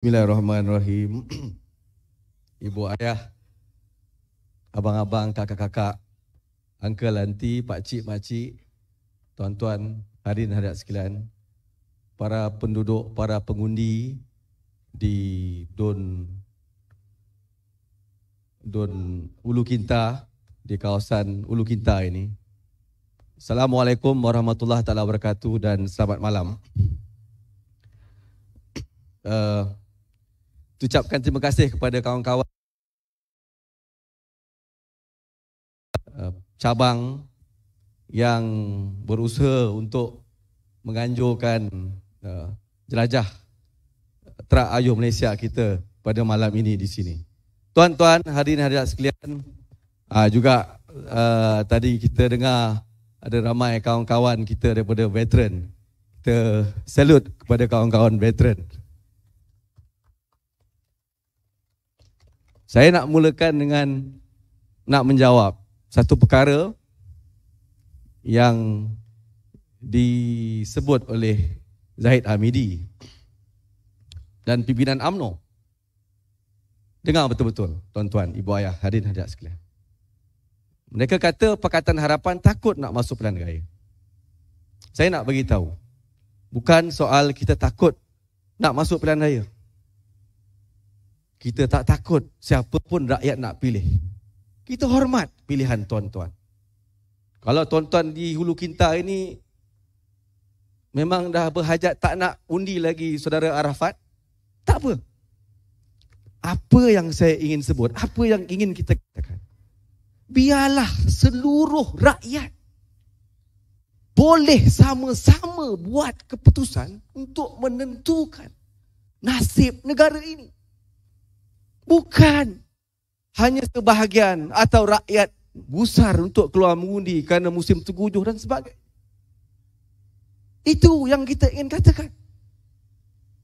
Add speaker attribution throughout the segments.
Speaker 1: Bismillahirrahmanirrahim. Ibu ayah, abang-abang, kakak-kakak, uncle, lanti, pak cik, mak cik, tuan-tuan, hadirin hadirat sekalian, para penduduk, para pengundi di Don Don Ulu Kinta di kawasan Ulu Kinta ini. Assalamualaikum warahmatullahi taala wabarakatuh dan selamat malam. Uh, ucapkan terima kasih kepada kawan-kawan eh, cabang yang berusaha untuk menganjurkan eh, jelajah Terak Ayuh Malaysia kita pada malam ini di sini. Tuan-tuan, hari hadirin-hadirat sekalian, ah, juga eh, tadi kita dengar ada ramai kawan-kawan kita daripada veteran. Kita salute kepada kawan-kawan veteran. Saya nak mulakan dengan nak menjawab satu perkara yang disebut oleh Zahid Hamidi dan pimpinan AMNO. Dengar betul-betul, tuan-tuan, ibu ayah, hadirin hadirat sekalian. Mereka kata Pakatan Harapan takut nak masuk pelan raya. Saya nak bagi tahu. Bukan soal kita takut nak masuk pelan raya kita tak takut siapa pun rakyat nak pilih. Kita hormat pilihan tuan-tuan. Kalau tuan-tuan di Hulu Kinta ini memang dah berhajat tak nak undi lagi saudara Arafat, tak apa. Apa yang saya ingin sebut, apa yang ingin kita katakan. Biarlah seluruh rakyat boleh sama-sama buat keputusan untuk menentukan nasib negara ini. Bukan hanya sebahagian atau rakyat gusar untuk keluar mengundi kerana musim tergujuh dan sebagainya. Itu yang kita ingin katakan.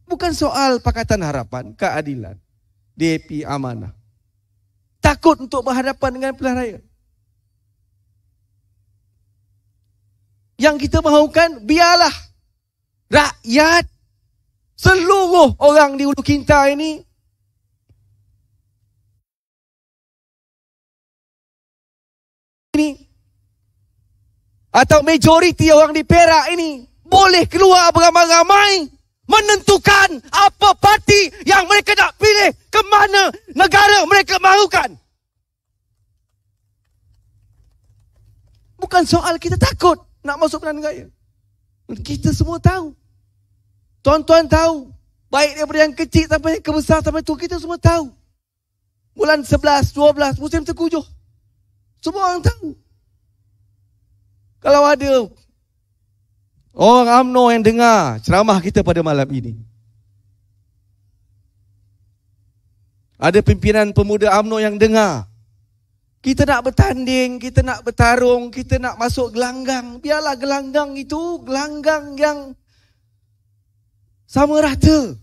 Speaker 1: Bukan soal Pakatan Harapan, keadilan, DAP amanah. Takut untuk berhadapan dengan pilihan raya. Yang kita mahukan, biarlah rakyat seluruh orang di Ulu Kinta ini ini atau majoriti orang di Perak ini boleh keluar beramai-ramai menentukan apa parti yang mereka nak pilih ke mana negara mereka mahukan. Bukan soal kita takut nak masuk pilihan raya. Kita semua tahu. Tuan-tuan tahu. Baik daripada yang kecil sampai yang kebesar sampai tu kita semua tahu. Bulan 11, 12 musim terkujuh. Semua orang tahu. Kalau ada orang UMNO yang dengar ceramah kita pada malam ini. Ada pimpinan pemuda UMNO yang dengar. Kita nak bertanding, kita nak bertarung, kita nak masuk gelanggang. Biarlah gelanggang itu gelanggang yang sama rata.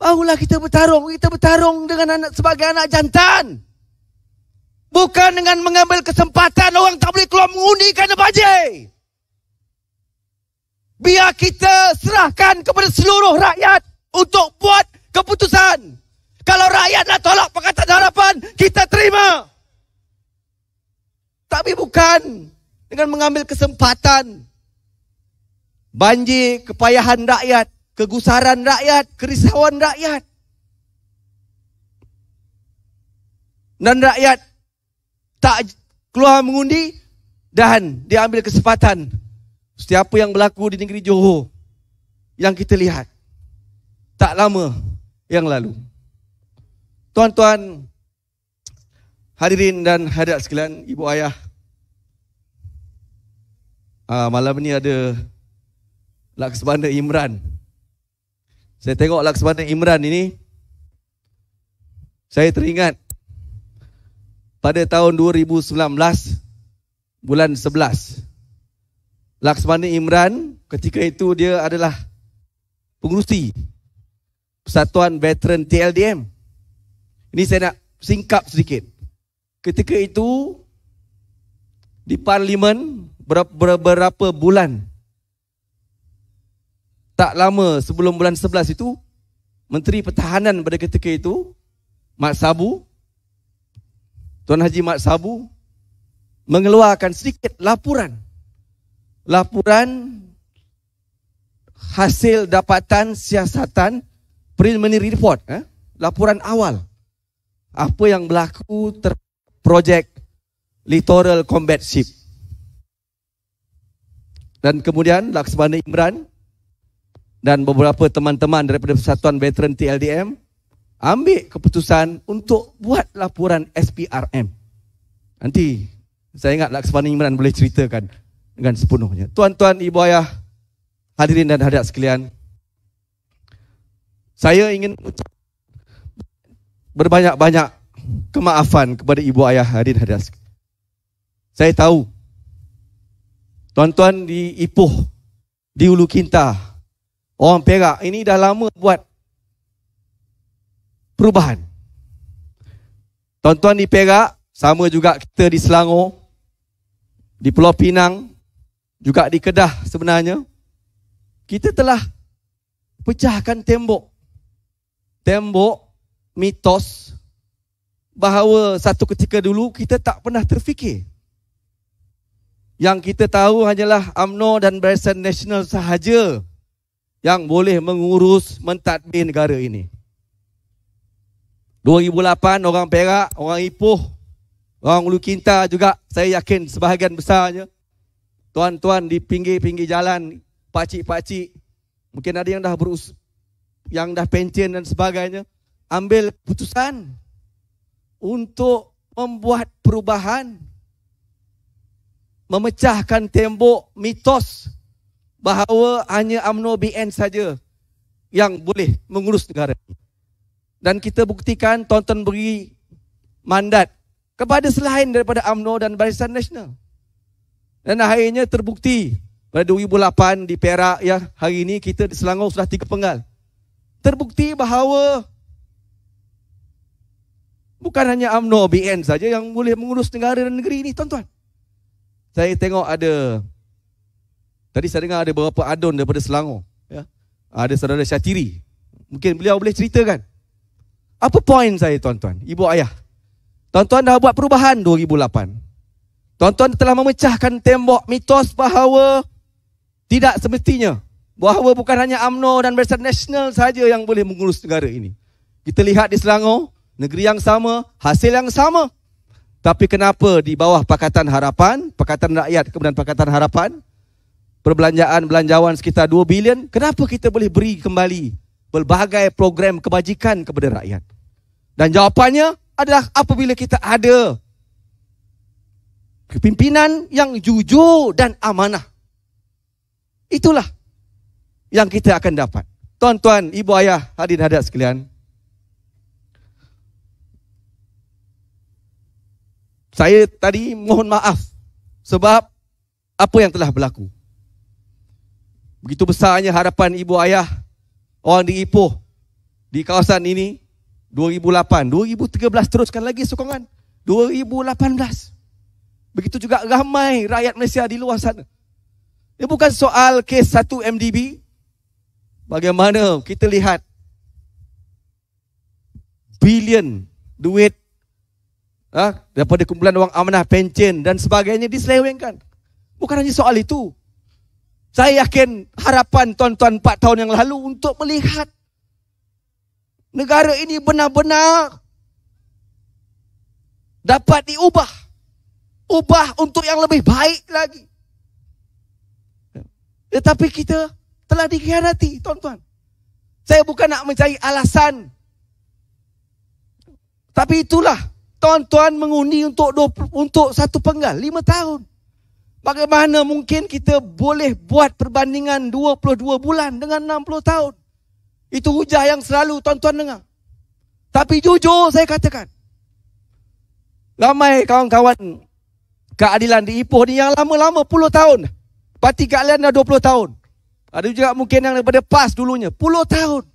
Speaker 1: Barulah kita bertarung, kita bertarung dengan anak sebagai anak jantan. Bukan dengan mengambil kesempatan orang tak boleh keluar mengundi kerana bajai. Biar kita serahkan kepada seluruh rakyat untuk buat keputusan. Kalau rakyat dah tolak perkataan harapan, kita terima. Tapi bukan dengan mengambil kesempatan banjir, kepayahan rakyat, kegusaran rakyat, kerisauan rakyat. Dan rakyat tak keluar mengundi dan dia ambil kesempatan setiap yang berlaku di negeri Johor yang kita lihat tak lama yang lalu. Tuan-tuan hadirin dan hadirat sekalian, ibu ayah. Uh, malam ni ada Laksamana Imran. Saya tengok Laksamana Imran ini saya teringat pada tahun 2019 bulan 11 Laksmana Imran ketika itu dia adalah pengurusi Persatuan Veteran TLDM ini saya nak singkap sedikit ketika itu di parlimen beberapa bulan tak lama sebelum bulan 11 itu menteri pertahanan pada ketika itu Mat Sabu Tuan Haji Mat Sabu mengeluarkan sedikit laporan. Laporan hasil dapatan siasatan preliminary report. Eh? Laporan awal. Apa yang berlaku ter projek Littoral Combat Ship. Dan kemudian Laksamana Imran dan beberapa teman-teman daripada Persatuan Veteran TLDM ambil keputusan untuk buat laporan SPRM. Nanti saya ingat Laksamana Imran boleh ceritakan dengan sepenuhnya. Tuan-tuan, ibu ayah, hadirin dan hadirat sekalian. Saya ingin berbanyak-banyak kemaafan kepada ibu ayah hadirin hadirat sekalian. Saya tahu tuan-tuan di Ipoh, di Ulu Kinta, orang Perak ini dah lama buat perubahan. Tuan-tuan di Perak, sama juga kita di Selangor, di Pulau Pinang, juga di Kedah sebenarnya, kita telah pecahkan tembok. Tembok mitos bahawa satu ketika dulu kita tak pernah terfikir. Yang kita tahu hanyalah UMNO dan Barisan Nasional sahaja yang boleh mengurus mentadbir negara ini. 2008 orang Perak, orang Ipoh, orang Ulu Kinta juga saya yakin sebahagian besarnya tuan-tuan di pinggir-pinggir jalan, pakcik-pakcik mungkin ada yang dah berus yang dah pencen dan sebagainya ambil keputusan untuk membuat perubahan memecahkan tembok mitos bahawa hanya UMNO BN saja yang boleh mengurus negara ini dan kita buktikan tonton tuan beri mandat kepada selain daripada UMNO dan Barisan Nasional. Dan akhirnya terbukti pada 2008 di Perak ya hari ini kita di Selangor sudah tiga penggal. Terbukti bahawa bukan hanya UMNO BN saja yang boleh mengurus negara dan negeri ini tuan-tuan. Saya tengok ada tadi saya dengar ada beberapa adun daripada Selangor ya. Ada saudara Syatiri. Mungkin beliau boleh ceritakan. Apa poin saya tuan-tuan, ibu ayah? Tuan-tuan dah buat perubahan 2008. Tuan-tuan telah memecahkan tembok mitos bahawa tidak semestinya bahawa bukan hanya AMNO dan Barisan Nasional saja yang boleh mengurus negara ini. Kita lihat di Selangor, negeri yang sama, hasil yang sama. Tapi kenapa di bawah Pakatan Harapan, Pakatan Rakyat kemudian Pakatan Harapan, perbelanjaan belanjawan sekitar 2 bilion, kenapa kita boleh beri kembali pelbagai program kebajikan kepada rakyat? Dan jawapannya adalah apabila kita ada kepimpinan yang jujur dan amanah. Itulah yang kita akan dapat. Tuan-tuan, ibu ayah, hadirin hadirat sekalian. Saya tadi mohon maaf sebab apa yang telah berlaku. Begitu besarnya harapan ibu ayah orang di Ipoh di kawasan ini 2008, 2013 teruskan lagi sokongan. 2018. Begitu juga ramai rakyat Malaysia di luar sana. Ini bukan soal kes satu MDB. Bagaimana kita lihat bilion duit ha, daripada kumpulan wang amanah, pencen dan sebagainya diselewengkan. Bukan hanya soal itu. Saya yakin harapan tuan-tuan 4 tahun yang lalu untuk melihat negara ini benar-benar dapat diubah. Ubah untuk yang lebih baik lagi. Tetapi kita telah dikhianati, tuan-tuan. Saya bukan nak mencari alasan. Tapi itulah, tuan-tuan mengundi untuk untuk satu penggal, lima tahun. Bagaimana mungkin kita boleh buat perbandingan 22 bulan dengan 60 tahun? Itu hujah yang selalu tuan-tuan dengar. Tapi jujur saya katakan. Ramai kawan-kawan keadilan di Ipoh ni yang lama-lama puluh tahun. Parti keadilan dah dua puluh tahun. Ada juga mungkin yang daripada PAS dulunya. Puluh tahun.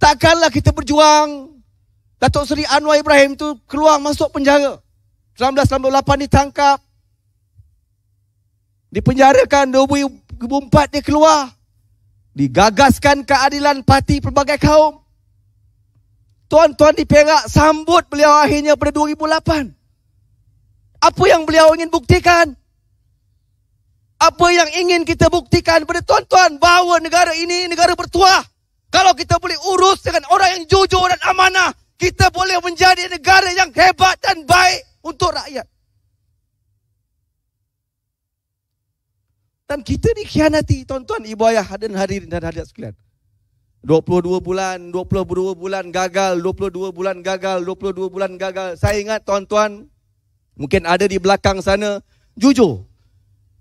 Speaker 1: Takkanlah kita berjuang. Datuk Seri Anwar Ibrahim tu keluar masuk penjara. 1998 ditangkap. Dipenjarakan 2004 dia keluar digagaskan keadilan parti pelbagai kaum. Tuan-tuan di Perak sambut beliau akhirnya pada 2008. Apa yang beliau ingin buktikan? Apa yang ingin kita buktikan kepada tuan-tuan bahawa negara ini negara bertuah? Kalau kita boleh urus dengan orang yang jujur dan amanah, kita boleh menjadi negara yang hebat dan baik untuk rakyat. Dan kita ni khianati tuan-tuan, ibu ayah dan hadirin dan hadirat sekalian. 22 bulan, 22 bulan gagal, 22 bulan gagal, 22 bulan gagal. Saya ingat tuan-tuan, mungkin ada di belakang sana, jujur.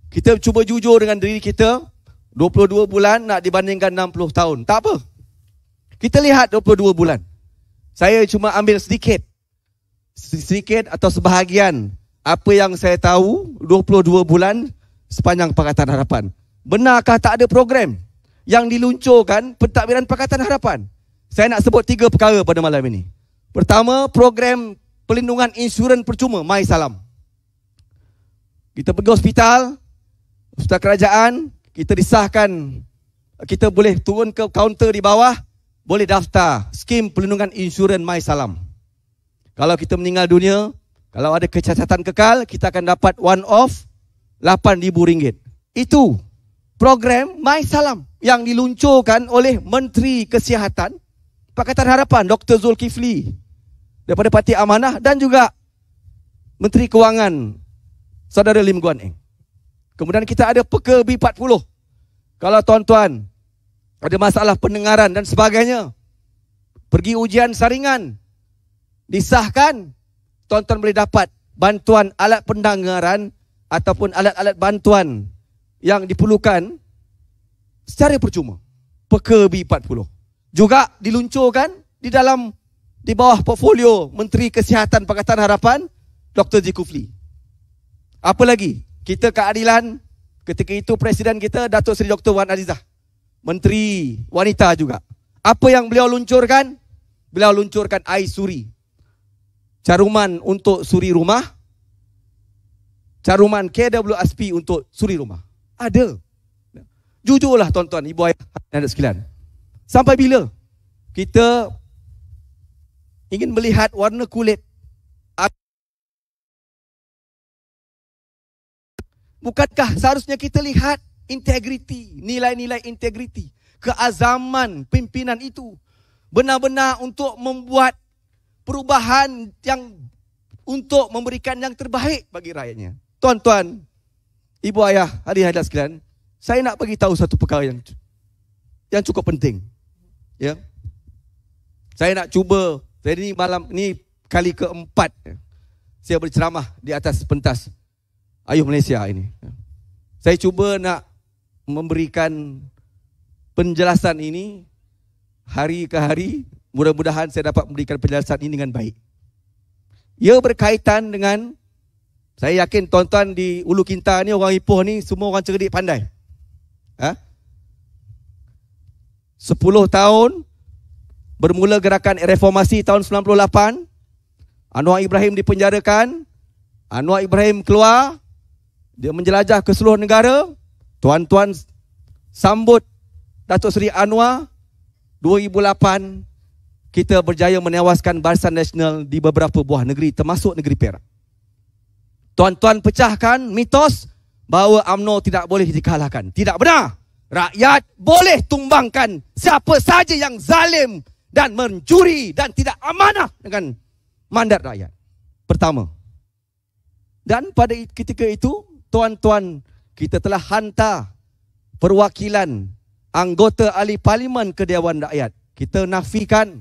Speaker 1: Kita cuba jujur dengan diri kita, 22 bulan nak dibandingkan 60 tahun. Tak apa. Kita lihat 22 bulan. Saya cuma ambil sedikit. Sedikit atau sebahagian apa yang saya tahu 22 bulan sepanjang Pakatan Harapan. Benarkah tak ada program yang diluncurkan pentadbiran Pakatan Harapan? Saya nak sebut tiga perkara pada malam ini. Pertama, program pelindungan insurans percuma, Mai Salam. Kita pergi hospital, hospital kerajaan, kita disahkan, kita boleh turun ke kaunter di bawah, boleh daftar skim pelindungan insurans Mai Salam. Kalau kita meninggal dunia, kalau ada kecacatan kekal, kita akan dapat one off RM8,000. Itu program My Salam yang diluncurkan oleh Menteri Kesihatan Pakatan Harapan Dr. Zulkifli daripada Parti Amanah dan juga Menteri Kewangan Saudara Lim Guan Eng. Kemudian kita ada Peka B40. Kalau tuan-tuan ada masalah pendengaran dan sebagainya, pergi ujian saringan, disahkan, tuan-tuan boleh dapat bantuan alat pendengaran ataupun alat-alat bantuan yang diperlukan secara percuma. Peka B40. Juga diluncurkan di dalam di bawah portfolio Menteri Kesihatan Pakatan Harapan Dr. Zikufli. Apa lagi? Kita keadilan ketika itu Presiden kita Datuk Seri Dr. Wan Azizah. Menteri Wanita juga. Apa yang beliau luncurkan? Beliau luncurkan air suri. Caruman untuk suri rumah caruman KWSP untuk suri rumah. Ada. Jujurlah tuan-tuan, ibu ayah dan anak sekalian. Sampai bila kita ingin melihat warna kulit Bukankah seharusnya kita lihat integriti, nilai-nilai integriti, keazaman pimpinan itu benar-benar untuk membuat perubahan yang untuk memberikan yang terbaik bagi rakyatnya tuan-tuan, ibu ayah, hari hadirat sekalian, saya nak bagi tahu satu perkara yang yang cukup penting. Ya. Saya nak cuba, saya ni malam ni kali keempat ya, saya berceramah di atas pentas Ayuh Malaysia ini. Saya cuba nak memberikan penjelasan ini hari ke hari, mudah-mudahan saya dapat memberikan penjelasan ini dengan baik. Ia berkaitan dengan saya yakin tuan-tuan di Ulu Kinta ni, orang Ipoh ni, semua orang cerdik pandai. Ha? tahun, bermula gerakan reformasi tahun 98, Anwar Ibrahim dipenjarakan, Anwar Ibrahim keluar, dia menjelajah ke seluruh negara, tuan-tuan sambut Datuk Seri Anwar, 2008, kita berjaya menewaskan barisan nasional di beberapa buah negeri, termasuk negeri Perak. Tuan-tuan pecahkan mitos bahawa UMNO tidak boleh dikalahkan. Tidak benar. Rakyat boleh tumbangkan siapa saja yang zalim dan mencuri dan tidak amanah dengan mandat rakyat. Pertama. Dan pada ketika itu, tuan-tuan, kita telah hantar perwakilan anggota ahli parlimen ke Dewan Rakyat. Kita nafikan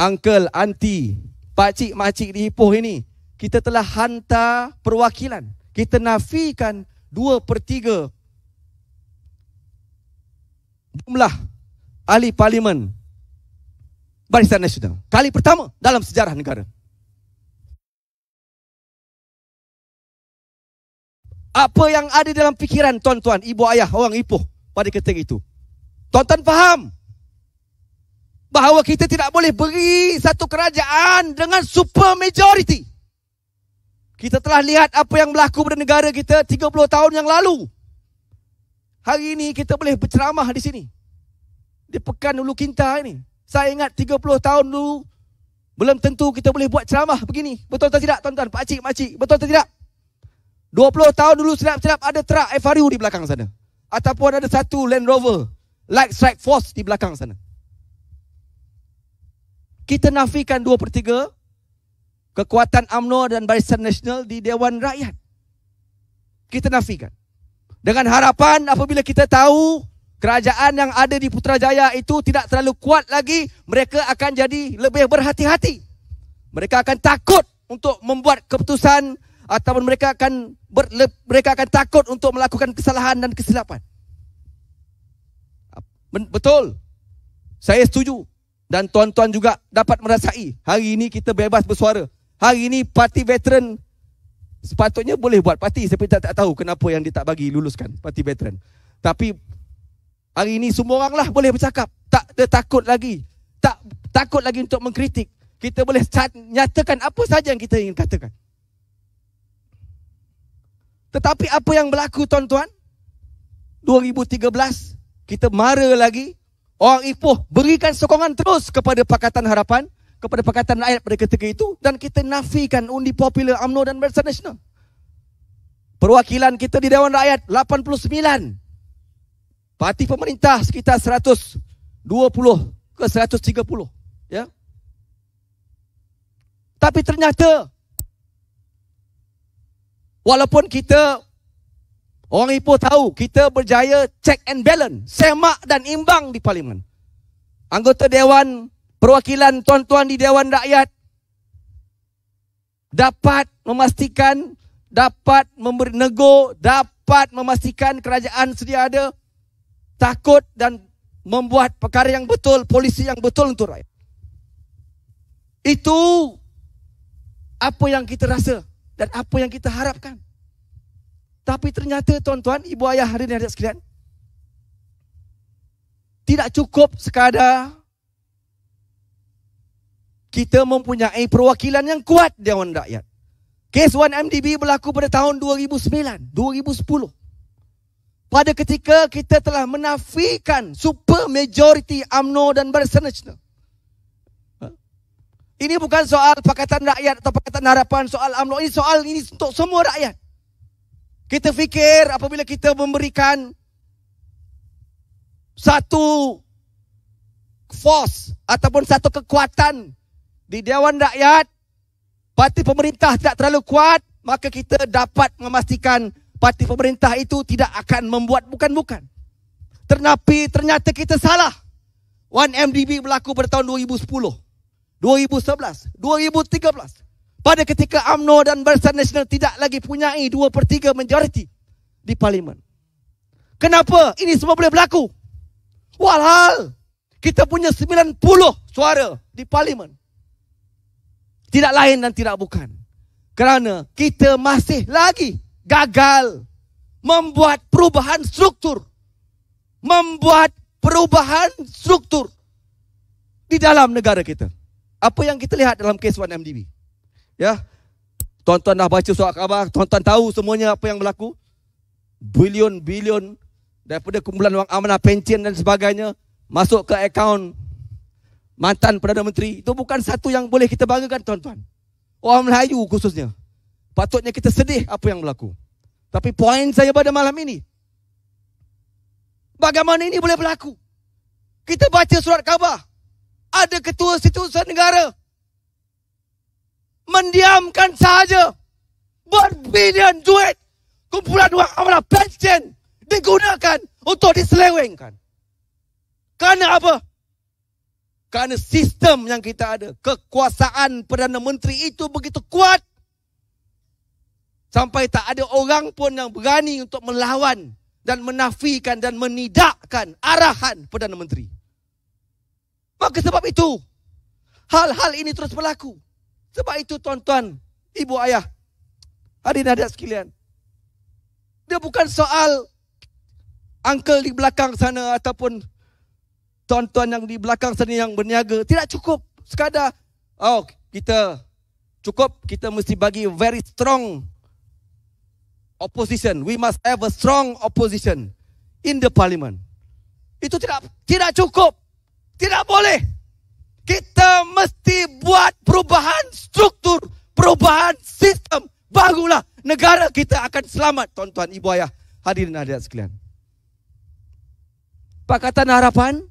Speaker 1: uncle, auntie, pakcik-makcik di Ipoh ini kita telah hantar perwakilan. Kita nafikan dua per 3 jumlah ahli parlimen Barisan Nasional. Kali pertama dalam sejarah negara. Apa yang ada dalam fikiran tuan-tuan, ibu ayah, orang ipuh pada ketika itu. Tuan-tuan faham? Bahawa kita tidak boleh beri satu kerajaan dengan super majority. Kita telah lihat apa yang berlaku pada negara kita 30 tahun yang lalu. Hari ini kita boleh berceramah di sini. Di Pekan Ulu Kinta ini. Saya ingat 30 tahun dulu belum tentu kita boleh buat ceramah begini. Betul atau tidak tuan-tuan, pakcik, makcik? Betul atau tidak? 20 tahun dulu senap-senap ada truk FRU di belakang sana. Ataupun ada satu Land Rover. Light Strike Force di belakang sana. Kita nafikan 2 per kekuatan Amno dan Barisan Nasional di Dewan Rakyat. Kita nafikan. Dengan harapan apabila kita tahu kerajaan yang ada di Putrajaya itu tidak terlalu kuat lagi, mereka akan jadi lebih berhati-hati. Mereka akan takut untuk membuat keputusan ataupun mereka akan ber, mereka akan takut untuk melakukan kesalahan dan kesilapan. Betul. Saya setuju dan tuan-tuan juga dapat merasai hari ini kita bebas bersuara Hari ini parti veteran sepatutnya boleh buat parti. tapi tak, tak tahu kenapa yang dia tak bagi luluskan parti veteran. Tapi hari ini semua orang lah boleh bercakap. Tak ada takut lagi. Tak takut lagi untuk mengkritik. Kita boleh nyatakan apa saja yang kita ingin katakan. Tetapi apa yang berlaku tuan-tuan? 2013, kita mara lagi. Orang Ipoh berikan sokongan terus kepada Pakatan Harapan kepada Pakatan Rakyat pada ketika itu dan kita nafikan undi popular UMNO dan Barisan Nasional. Perwakilan kita di Dewan Rakyat 89. Parti pemerintah sekitar 120 ke 130. Ya. Tapi ternyata walaupun kita orang Ipoh tahu kita berjaya check and balance, semak dan imbang di parlimen. Anggota Dewan perwakilan tuan-tuan di Dewan Rakyat dapat memastikan, dapat memberi nego, dapat memastikan kerajaan sedia ada takut dan membuat perkara yang betul, polisi yang betul untuk rakyat. Itu apa yang kita rasa dan apa yang kita harapkan. Tapi ternyata tuan-tuan, ibu ayah hari ini ada sekalian. Tidak cukup sekadar kita mempunyai perwakilan yang kuat Dewan Rakyat. Kes 1MDB berlaku pada tahun 2009, 2010. Pada ketika kita telah menafikan super majority UMNO dan Barisan Nasional. Ha? Ini bukan soal Pakatan Rakyat atau Pakatan Harapan, soal UMNO. Ini soal ini untuk semua rakyat. Kita fikir apabila kita memberikan satu force ataupun satu kekuatan di Dewan Rakyat, parti pemerintah tak terlalu kuat, maka kita dapat memastikan parti pemerintah itu tidak akan membuat bukan-bukan. Ternapi ternyata kita salah. 1MDB berlaku pada tahun 2010, 2011, 2013. Pada ketika Amno dan Barisan Nasional tidak lagi punya 2 per 3 majoriti di parlimen. Kenapa ini semua boleh berlaku? Walhal kita punya 90 suara di parlimen. Tidak lain dan tidak bukan. Kerana kita masih lagi gagal membuat perubahan struktur. Membuat perubahan struktur di dalam negara kita. Apa yang kita lihat dalam kes 1MDB? Ya. Tuan-tuan dah baca surat khabar, tuan-tuan tahu semuanya apa yang berlaku. Bilion-bilion daripada kumpulan wang amanah pencen dan sebagainya masuk ke akaun mantan Perdana Menteri, itu bukan satu yang boleh kita banggakan tuan-tuan. Orang Melayu khususnya. Patutnya kita sedih apa yang berlaku. Tapi poin saya pada malam ini, bagaimana ini boleh berlaku? Kita baca surat khabar, ada ketua institusi negara mendiamkan sahaja berbilion duit kumpulan wang amalan pension digunakan untuk diselewengkan. Kerana apa? Kerana sistem yang kita ada, kekuasaan Perdana Menteri itu begitu kuat. Sampai tak ada orang pun yang berani untuk melawan dan menafikan dan menidakkan arahan Perdana Menteri. Maka sebab itu, hal-hal ini terus berlaku. Sebab itu tuan-tuan, ibu ayah, hadirin hadirat sekalian. Dia bukan soal uncle di belakang sana ataupun tuan-tuan yang di belakang sana yang berniaga tidak cukup sekadar oh kita cukup kita mesti bagi very strong opposition we must have a strong opposition in the parliament itu tidak tidak cukup tidak boleh kita mesti buat perubahan struktur perubahan sistem barulah negara kita akan selamat tuan-tuan ibu ayah hadirin hadirat sekalian Pakatan Harapan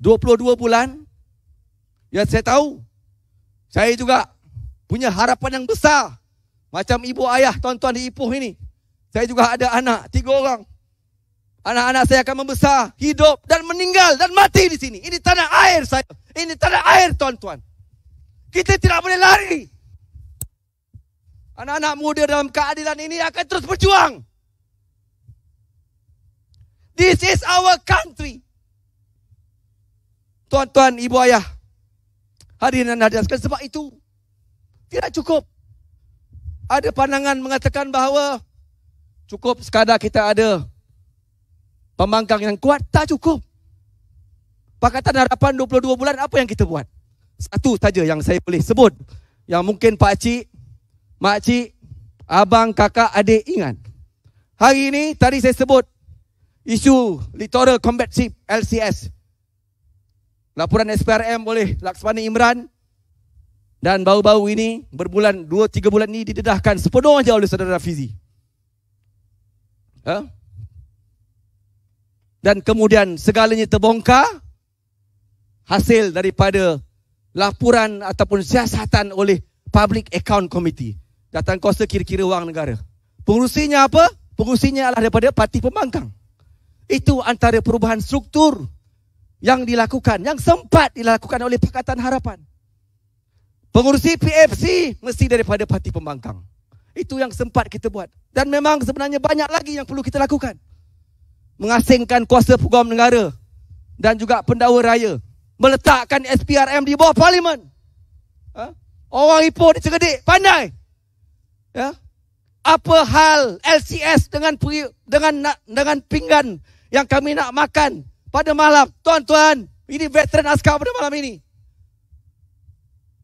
Speaker 1: 22 bulan ya saya tahu saya juga punya harapan yang besar macam ibu ayah tuan-tuan di Ipoh ini saya juga ada anak tiga orang anak-anak saya akan membesar hidup dan meninggal dan mati di sini ini tanah air saya ini tanah air tuan-tuan kita tidak boleh lari anak-anak muda dalam keadilan ini akan terus berjuang this is our country tuan-tuan, ibu ayah, hadirin dan hadirat. Sebab itu, tidak cukup. Ada pandangan mengatakan bahawa cukup sekadar kita ada pembangkang yang kuat, tak cukup. Pakatan Harapan 22 bulan, apa yang kita buat? Satu saja yang saya boleh sebut. Yang mungkin Pak Mak makcik, abang, kakak, adik ingat. Hari ini, tadi saya sebut isu Littoral Combat Ship, LCS. Laporan SPRM oleh Laksmana Imran dan bau-bau ini berbulan 2 3 bulan ini didedahkan sepenuhnya oleh saudara Rafizi. Ha? Dan kemudian segalanya terbongkar hasil daripada laporan ataupun siasatan oleh Public Account Committee datang kuasa kira-kira wang negara. Pengurusinya apa? Pengurusinya adalah daripada parti pembangkang. Itu antara perubahan struktur yang dilakukan, yang sempat dilakukan oleh Pakatan Harapan. Pengurusi PFC mesti daripada Parti Pembangkang. Itu yang sempat kita buat. Dan memang sebenarnya banyak lagi yang perlu kita lakukan. Mengasingkan kuasa peguam negara dan juga pendawa raya. Meletakkan SPRM di bawah parlimen. Ha? Orang Ipoh di Cegedik, pandai. Ya? Apa hal LCS dengan dengan dengan pinggan yang kami nak makan pada malam. Tuan-tuan, ini veteran askar pada malam ini.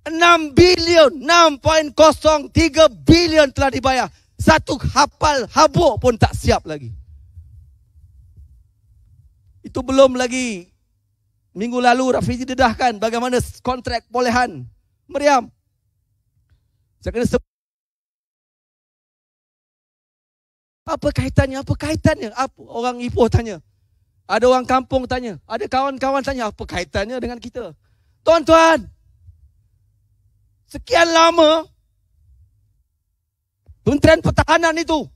Speaker 1: 6 bilion, 6.03 bilion telah dibayar. Satu hafal habuk pun tak siap lagi. Itu belum lagi. Minggu lalu Rafizi dedahkan bagaimana kontrak polehan. Meriam. Saya kena sebut. Apa kaitannya? Apa kaitannya? Apa orang Ipoh tanya? Ada orang kampung tanya. Ada kawan-kawan tanya apa kaitannya dengan kita. Tuan-tuan. Sekian lama. Kementerian Pertahanan itu.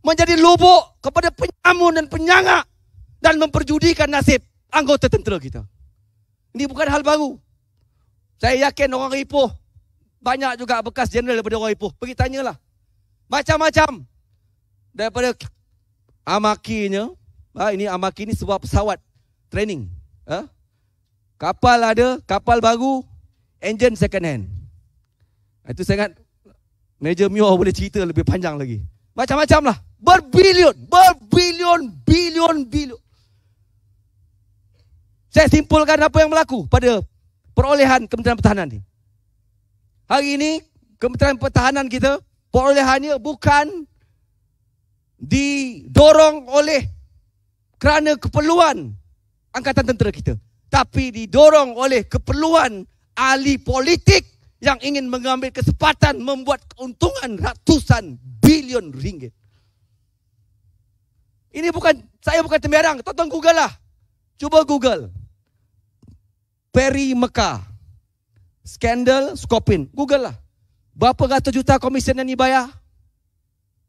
Speaker 1: Menjadi lubuk kepada penyamun dan penyangak. Dan memperjudikan nasib anggota tentera kita. Ini bukan hal baru. Saya yakin orang Ipoh. Banyak juga bekas jeneral daripada orang Ipoh. Pergi tanyalah. Macam-macam. Daripada amakinya, Ha, ini Amaki ini sebuah pesawat training. Ha? Kapal ada, kapal baru, engine second hand. Ah, itu saya ingat Major Mio boleh cerita lebih panjang lagi. Macam-macam lah. Berbilion, berbilion, bilion, bilion. Saya simpulkan apa yang berlaku pada perolehan Kementerian Pertahanan ini. Hari ini, Kementerian Pertahanan kita, perolehannya bukan didorong oleh kerana keperluan angkatan tentera kita tapi didorong oleh keperluan ahli politik yang ingin mengambil kesempatan membuat keuntungan ratusan bilion ringgit. Ini bukan saya bukan temerang, tonton Google lah. Cuba Google. Peri Mekah. Skandal Skopin. Google lah. Berapa ratus juta komisen yang dibayar?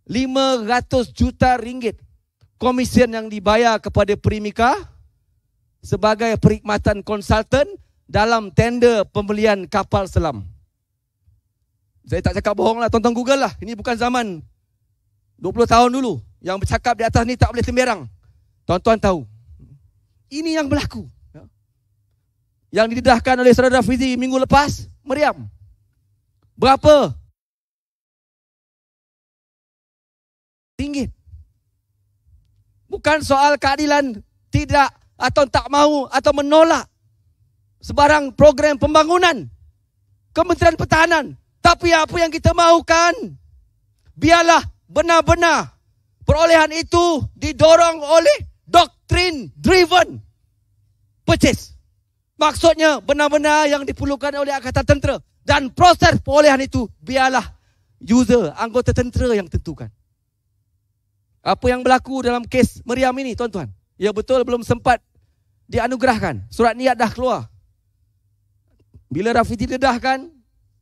Speaker 1: 500 juta ringgit komisen yang dibayar kepada Primika sebagai perkhidmatan konsultan dalam tender pembelian kapal selam. Saya tak cakap bohong lah, tonton Google lah. Ini bukan zaman 20 tahun dulu. Yang bercakap di atas ni tak boleh sembarang. Tuan-tuan tahu. Ini yang berlaku. Ya. Yang didedahkan oleh Saudara Fizi minggu lepas, meriam. Berapa Bukan soal keadilan tidak atau tak mau atau menolak sebarang program pembangunan Kementerian Pertahanan. Tapi apa yang kita mahukan, biarlah benar-benar perolehan itu didorong oleh doktrin driven purchase. Maksudnya benar-benar yang diperlukan oleh Angkatan Tentera. Dan proses perolehan itu biarlah user, anggota tentera yang tentukan apa yang berlaku dalam kes Meriam ini tuan-tuan. Ya betul belum sempat dianugerahkan. Surat niat dah keluar. Bila Rafizi dedahkan,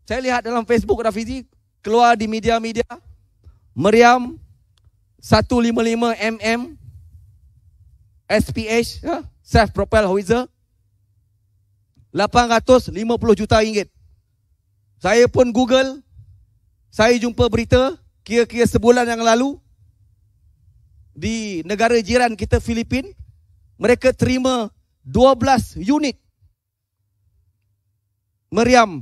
Speaker 1: saya lihat dalam Facebook Rafizi keluar di media-media. Meriam 155 mm SPH, ya, self-propelled howitzer. 850 juta ringgit. Saya pun Google, saya jumpa berita kira-kira sebulan yang lalu, di negara jiran kita Filipin mereka terima 12 unit meriam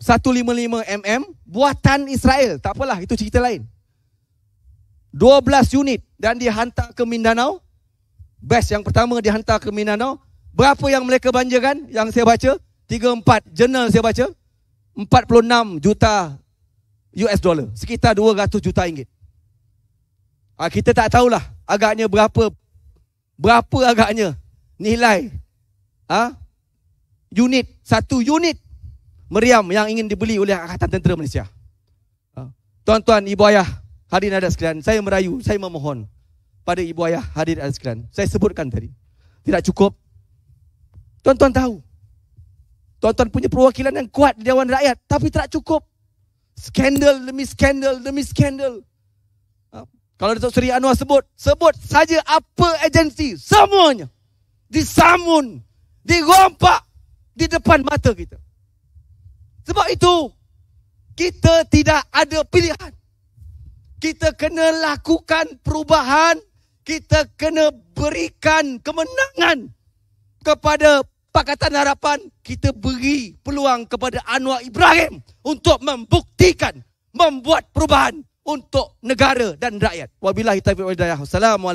Speaker 1: 155 mm buatan Israel tak apalah itu cerita lain 12 unit dan dihantar ke Mindanao best yang pertama dihantar ke Mindanao berapa yang mereka banjakan yang saya baca 3 4 jurnal saya baca 46 juta US dollar sekitar 200 juta ringgit Ha, kita tak tahulah agaknya berapa berapa agaknya nilai ha, unit, satu unit meriam yang ingin dibeli oleh Angkatan Tentera Malaysia. Ha. Tuan-tuan, ibu ayah, hadirin ada sekalian, saya merayu, saya memohon pada ibu ayah hadirin ada sekalian. Saya sebutkan tadi, tidak cukup. Tuan-tuan tahu, tuan-tuan punya perwakilan yang kuat di Dewan Rakyat, tapi tidak cukup. Skandal demi skandal demi skandal. Kalau Datuk Seri Anwar sebut, sebut saja apa agensi. Semuanya. Disamun. Dirompak. Di depan mata kita. Sebab itu, kita tidak ada pilihan. Kita kena lakukan perubahan. Kita kena berikan kemenangan kepada Pakatan Harapan. Kita beri peluang kepada Anwar Ibrahim untuk membuktikan membuat perubahan untuk negara dan rakyat. Wabillahi taufiq wal hidayah. Assalamualaikum.